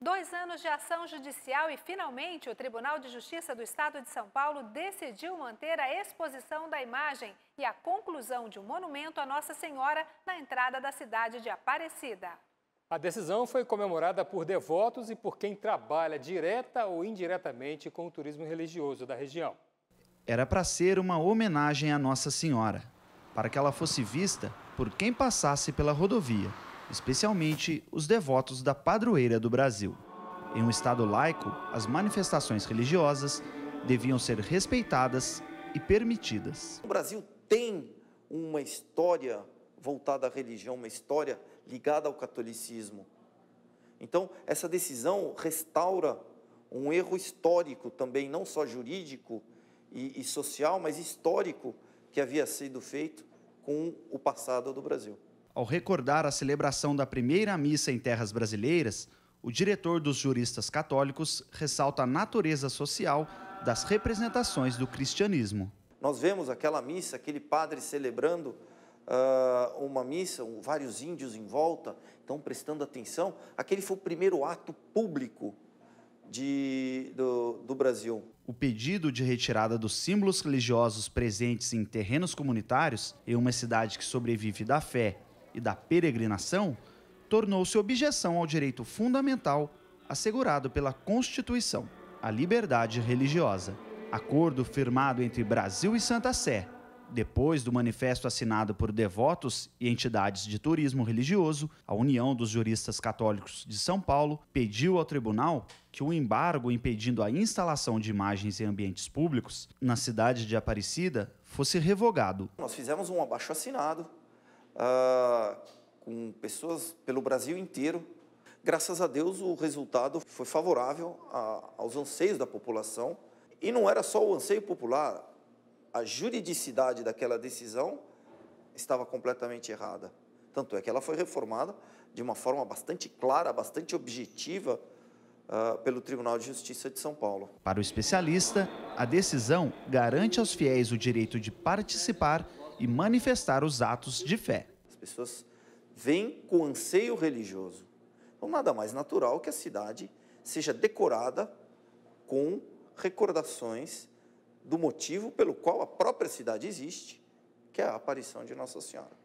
Dois anos de ação judicial e, finalmente, o Tribunal de Justiça do Estado de São Paulo decidiu manter a exposição da imagem e a conclusão de um monumento à Nossa Senhora na entrada da cidade de Aparecida. A decisão foi comemorada por devotos e por quem trabalha direta ou indiretamente com o turismo religioso da região. Era para ser uma homenagem à Nossa Senhora, para que ela fosse vista por quem passasse pela rodovia especialmente os devotos da padroeira do Brasil. Em um Estado laico, as manifestações religiosas deviam ser respeitadas e permitidas. O Brasil tem uma história voltada à religião, uma história ligada ao catolicismo. Então, essa decisão restaura um erro histórico também, não só jurídico e, e social, mas histórico que havia sido feito com o passado do Brasil ao recordar a celebração da primeira missa em terras brasileiras, o diretor dos juristas católicos ressalta a natureza social das representações do cristianismo. Nós vemos aquela missa, aquele padre celebrando uh, uma missa, vários índios em volta, estão prestando atenção. Aquele foi o primeiro ato público de, do, do Brasil. O pedido de retirada dos símbolos religiosos presentes em terrenos comunitários, em uma cidade que sobrevive da fé e da peregrinação, tornou-se objeção ao direito fundamental assegurado pela Constituição, a liberdade religiosa. Acordo firmado entre Brasil e Santa Sé, depois do manifesto assinado por devotos e entidades de turismo religioso, a União dos Juristas Católicos de São Paulo pediu ao tribunal que o embargo impedindo a instalação de imagens em ambientes públicos na cidade de Aparecida fosse revogado. Nós fizemos um abaixo assinado ah, com pessoas pelo Brasil inteiro. Graças a Deus, o resultado foi favorável a, aos anseios da população. E não era só o anseio popular, a juridicidade daquela decisão estava completamente errada. Tanto é que ela foi reformada de uma forma bastante clara, bastante objetiva uh, pelo Tribunal de Justiça de São Paulo. Para o especialista, a decisão garante aos fiéis o direito de participar e manifestar os atos de fé. As pessoas vêm com anseio religioso. Então, nada mais natural que a cidade seja decorada com recordações do motivo pelo qual a própria cidade existe, que é a aparição de Nossa Senhora.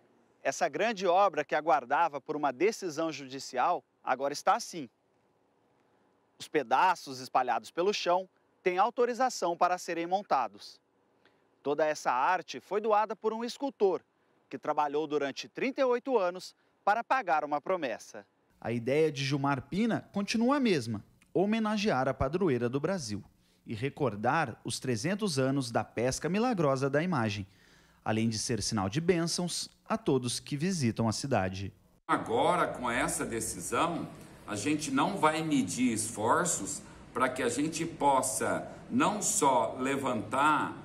Essa grande obra que aguardava por uma decisão judicial agora está assim. Os pedaços espalhados pelo chão têm autorização para serem montados. Toda essa arte foi doada por um escultor que trabalhou durante 38 anos para pagar uma promessa. A ideia de Gilmar Pina continua a mesma: homenagear a padroeira do Brasil e recordar os 300 anos da pesca milagrosa da imagem, além de ser sinal de bênçãos a todos que visitam a cidade. Agora, com essa decisão, a gente não vai medir esforços para que a gente possa não só levantar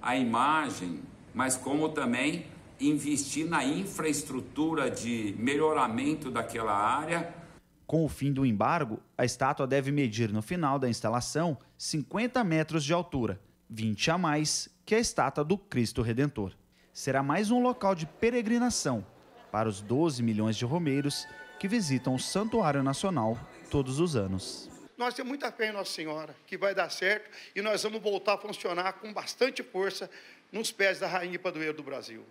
a imagem, mas como também investir na infraestrutura de melhoramento daquela área. Com o fim do embargo, a estátua deve medir no final da instalação 50 metros de altura, 20 a mais que a estátua do Cristo Redentor. Será mais um local de peregrinação para os 12 milhões de romeiros que visitam o Santuário Nacional todos os anos. Nós temos muita fé em Nossa Senhora, que vai dar certo e nós vamos voltar a funcionar com bastante força nos pés da Rainha Padroeira do Brasil.